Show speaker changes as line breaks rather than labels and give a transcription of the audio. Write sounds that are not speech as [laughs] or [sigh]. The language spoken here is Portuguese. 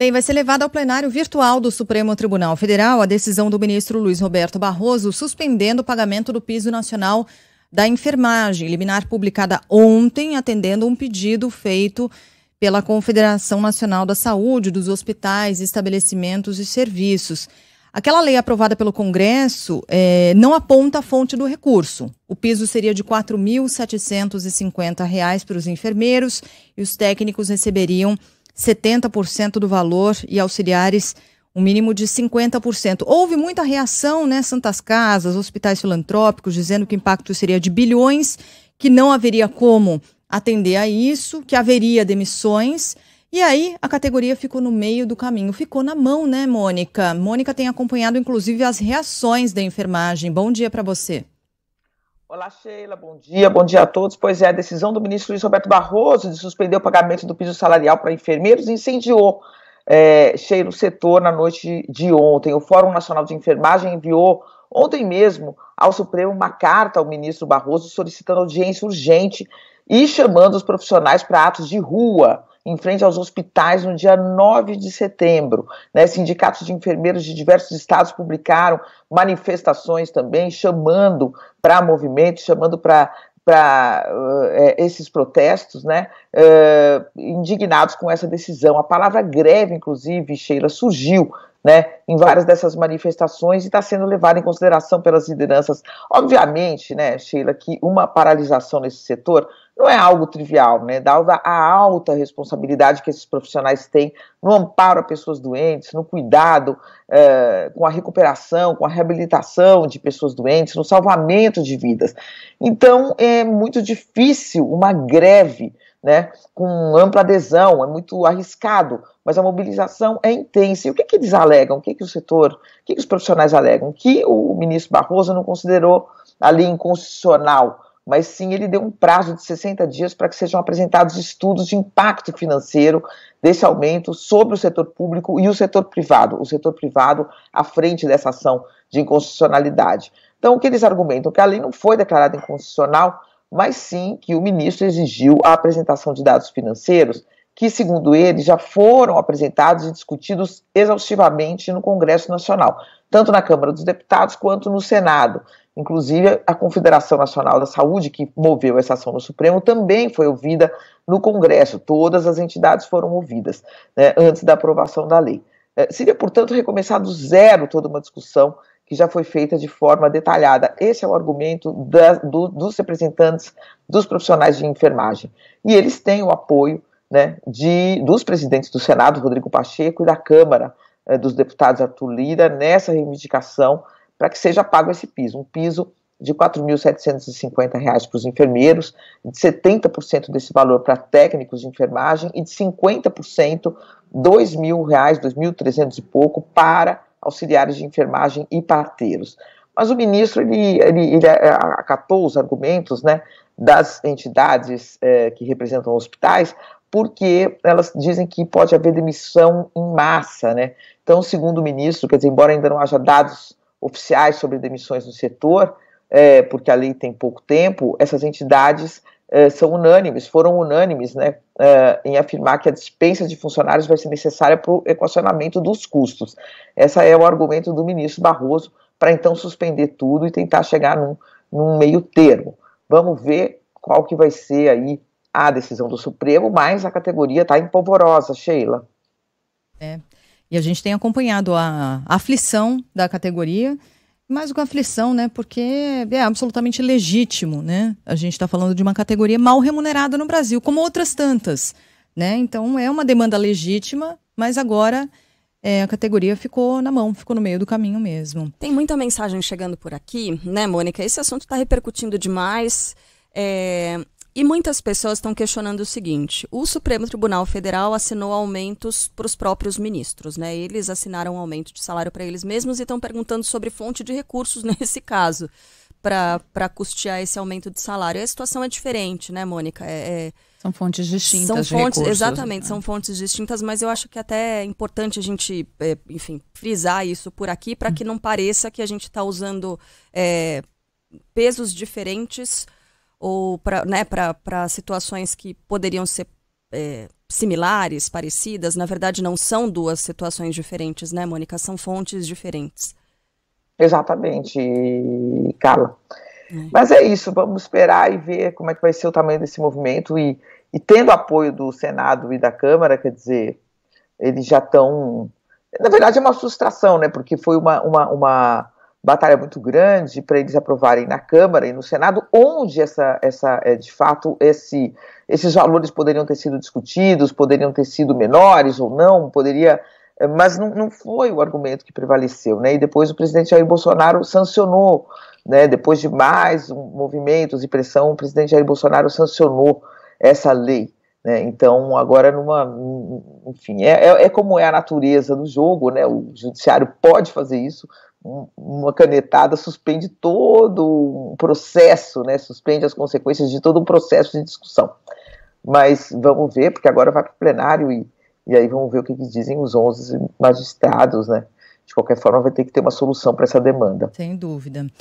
Bem, vai ser levada ao plenário virtual do Supremo Tribunal Federal a decisão do ministro Luiz Roberto Barroso suspendendo o pagamento do piso nacional da enfermagem, liminar publicada ontem, atendendo um pedido feito pela Confederação Nacional da Saúde dos hospitais, estabelecimentos e serviços. Aquela lei aprovada pelo Congresso é, não aponta a fonte do recurso. O piso seria de R$ 4.750 para os enfermeiros e os técnicos receberiam R$ 70% do valor e auxiliares um mínimo de 50%. Houve muita reação, né? Santas Casas, hospitais filantrópicos, dizendo que o impacto seria de bilhões, que não haveria como atender a isso, que haveria demissões. E aí a categoria ficou no meio do caminho, ficou na mão, né, Mônica? Mônica tem acompanhado inclusive as reações da
enfermagem. Bom dia para você. Olá, Sheila, bom dia, bom dia a todos. Pois é, a decisão do ministro Luiz Roberto Barroso de suspender o pagamento do piso salarial para enfermeiros incendiou é, Sheila, o setor na noite de ontem. O Fórum Nacional de Enfermagem enviou ontem mesmo ao Supremo uma carta ao ministro Barroso solicitando audiência urgente e chamando os profissionais para atos de rua em frente aos hospitais no dia 9 de setembro. Né? Sindicatos de enfermeiros de diversos estados publicaram manifestações também, chamando para movimentos, chamando para para uh, eh, eh, esses protestos, né, uh, indignados com essa decisão. A palavra greve, inclusive, Sheila, surgiu né, em várias dessas manifestações e está sendo levada em consideração pelas lideranças. Obviamente, né, Sheila, que uma paralisação nesse setor não é algo trivial, né? Dada a alta responsabilidade que esses profissionais têm no amparo a pessoas doentes, no cuidado eh, com a recuperação, com a reabilitação de pessoas doentes, no salvamento de vidas. Então é muito difícil uma greve, né? Com ampla adesão, é muito arriscado, mas a mobilização é intensa. E o que, que eles alegam? O que, que o setor, o que, que os profissionais alegam? Que o ministro Barroso não considerou ali inconstitucional mas sim ele deu um prazo de 60 dias para que sejam apresentados estudos de impacto financeiro desse aumento sobre o setor público e o setor privado, o setor privado à frente dessa ação de inconstitucionalidade. Então, o que eles argumentam? Que a lei não foi declarada inconstitucional, mas sim que o ministro exigiu a apresentação de dados financeiros que, segundo ele, já foram apresentados e discutidos exaustivamente no Congresso Nacional, tanto na Câmara dos Deputados quanto no Senado. Inclusive, a Confederação Nacional da Saúde, que moveu essa ação no Supremo, também foi ouvida no Congresso. Todas as entidades foram ouvidas né, antes da aprovação da lei. É, seria, portanto, recomeçar do zero toda uma discussão que já foi feita de forma detalhada. Esse é o argumento da, do, dos representantes dos profissionais de enfermagem. E eles têm o apoio né, de, dos presidentes do Senado, Rodrigo Pacheco, e da Câmara é, dos deputados Arthur Lira, nessa reivindicação para que seja pago esse piso, um piso de R$ 4.750 para os enfermeiros, de 70% desse valor para técnicos de enfermagem e de 50%, R$ 2.000, R$ 2.300 e pouco para auxiliares de enfermagem e parteiros. Mas o ministro ele, ele, ele acatou os argumentos né, das entidades é, que representam hospitais, porque elas dizem que pode haver demissão em massa. Né? Então, segundo o ministro, quer dizer, embora ainda não haja dados oficiais sobre demissões no setor, é, porque a lei tem pouco tempo, essas entidades é, são unânimes, foram unânimes né, é, em afirmar que a dispensa de funcionários vai ser necessária para o equacionamento dos custos. Essa é o argumento do ministro Barroso para então suspender tudo e tentar chegar num, num meio termo. Vamos ver qual que vai ser aí a decisão do Supremo, mas a categoria está empolvorosa, Sheila.
É. E a gente tem acompanhado a, aflição da categoria, mais com aflição, né? Porque é absolutamente legítimo, né? A gente está falando de uma categoria mal remunerada no Brasil, como outras tantas, né? Então é uma demanda legítima, mas agora é, a categoria ficou na mão, ficou no meio do caminho mesmo.
Tem muita mensagem chegando por aqui, né, Mônica? Esse assunto está repercutindo demais. É, e muitas pessoas estão questionando o seguinte: o Supremo Tribunal Federal assinou aumentos para os próprios ministros, né? Eles assinaram um aumento de salário para eles mesmos e estão perguntando sobre fonte de recursos [laughs] nesse caso para custear esse aumento de salário. E a situação é diferente, né, Mônica? É, é... São fontes distintas. São fontes, recursos, exatamente, né? são fontes distintas, mas eu acho que até é importante a gente, é, enfim, frisar isso por aqui para que não pareça que a gente está usando é, pesos diferentes ou para né, para situações que poderiam ser é, similares, parecidas. Na verdade, não são duas situações diferentes, né, Mônica? São fontes diferentes.
Exatamente, Carla. É. Mas é isso, vamos esperar e ver como é que vai ser o tamanho desse movimento e, e tendo apoio do Senado e da Câmara, quer dizer, eles já estão. Na verdade, é uma frustração, né? Porque foi uma, uma, uma batalha muito grande para eles aprovarem na Câmara e no Senado, onde essa, essa é, de fato esse, esses valores poderiam ter sido discutidos, poderiam ter sido menores ou não, poderia, é, mas não, não foi o argumento que prevaleceu, né? E depois o presidente Jair Bolsonaro sancionou, né? Depois de mais movimentos e pressão, o presidente Jair Bolsonaro sancionou essa lei. Né? Então, agora, numa. Enfim, é, é, é como é a natureza do jogo, né? O judiciário pode fazer isso, uma canetada suspende todo um processo, né? Suspende as consequências de todo um processo de discussão. Mas vamos ver, porque agora vai para o plenário e, e aí vamos ver o que, que dizem os 11 magistrados, né? De qualquer forma, vai ter que ter uma solução para essa demanda. Sem dúvida.